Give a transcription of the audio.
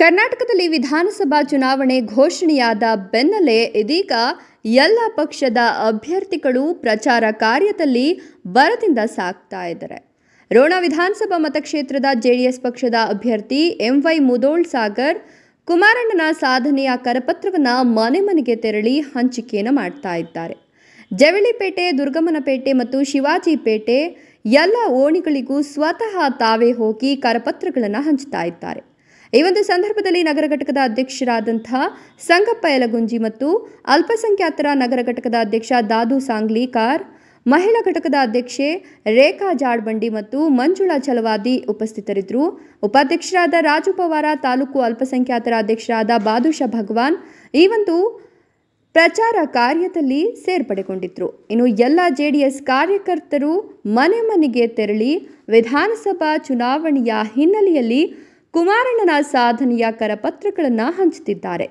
ಕರ್ನಾಟಕದಲ್ಲಿ ವಿಧಾನಸಭಾ ಚುನಾವಣೆ ಘೋಷಣೆಯಾದ ಬೆನ್ನಲ್ಲೇ ಇದೀಗ ಎಲ್ಲ ಪಕ್ಷದ ಅಭ್ಯರ್ಥಿಗಳು ಪ್ರಚಾರ ಕಾರ್ಯದಲ್ಲಿ ಬರದಿಂದ ಸಾಕ್ತಾ ಇದ್ದಾರೆ ರೋಣ ವಿಧಾನಸಭಾ ಮತಕ್ಷೇತ್ರದ ಎಸ್ ಪಕ್ಷದ ಅಭ್ಯರ್ಥಿ ಎಂ ವೈ ಮುದೋಳ್ ಸಾಗರ್ ಕುಮಾರಣ್ಣನ ಸಾಧನೆಯ ಕರಪತ್ರವನ್ನು ಮನೆ ಮನೆಗೆ ತೆರಳಿ ಹಂಚಿಕೆಯನ್ನು ಮಾಡ್ತಾ ಇದ್ದಾರೆ ಜವಳಿಪೇಟೆ ದುರ್ಗಮ್ಮನಪೇಟೆ ಮತ್ತು ಶಿವಾಜಿಪೇಟೆ ಎಲ್ಲ ಓಣಿಗಳಿಗೂ ಸ್ವತಃ ತಾವೇ ಹೋಗಿ ಕರಪತ್ರಗಳನ್ನು ಹಂಚ್ತಾ ಇದ್ದಾರೆ ಈ ಒಂದು ಸಂದರ್ಭದಲ್ಲಿ ನಗರ ಘಟಕದ ಅಧ್ಯಕ್ಷರಾದಂಥ ಸಂಗಪ್ಪ ಯಲಗುಂಜಿ ಮತ್ತು ಅಲ್ಪಸಂಖ್ಯಾತರ ನಗರ ಘಟಕದ ಅಧ್ಯಕ್ಷ ದಾದು ಸಾಂಗ್ಲಿಕಾರ್ ಮಹಿಳಾ ಘಟಕದ ಅಧ್ಯಕ್ಷೆ ರೇಖಾ ಜಾಡ್ಬಂಡಿ ಮತ್ತು ಮಂಜುಳಾ ಚಲವಾದಿ ಉಪಸ್ಥಿತರಿದ್ದರು ಉಪಾಧ್ಯಕ್ಷರಾದ ರಾಜು ಪವಾರ ತಾಲೂಕು ಅಲ್ಪಸಂಖ್ಯಾತರ ಅಧ್ಯಕ್ಷರಾದ ಬಾದುಷ ಭಗವಾನ್ ಈ ಒಂದು ಪ್ರಚಾರ ಕಾರ್ಯದಲ್ಲಿ ಸೇರ್ಪಡೆಗೊಂಡಿದ್ರು ಇನ್ನು ಎಲ್ಲ ಜೆ ಡಿ ಎಸ್ ಕಾರ್ಯಕರ್ತರು ಮನೆ ಮನೆಗೆ ತೆರಳಿ ವಿಧಾನಸಭಾ ಚುನಾವಣೆಯ ಹಿನ್ನೆಲೆಯಲ್ಲಿ ಕುಮಾರಣ್ಣನ ಸಾಧನೆಯ ಕರಪತ್ರಗಳನ್ನು ಹಂಚುತ್ತಿದ್ದಾರೆ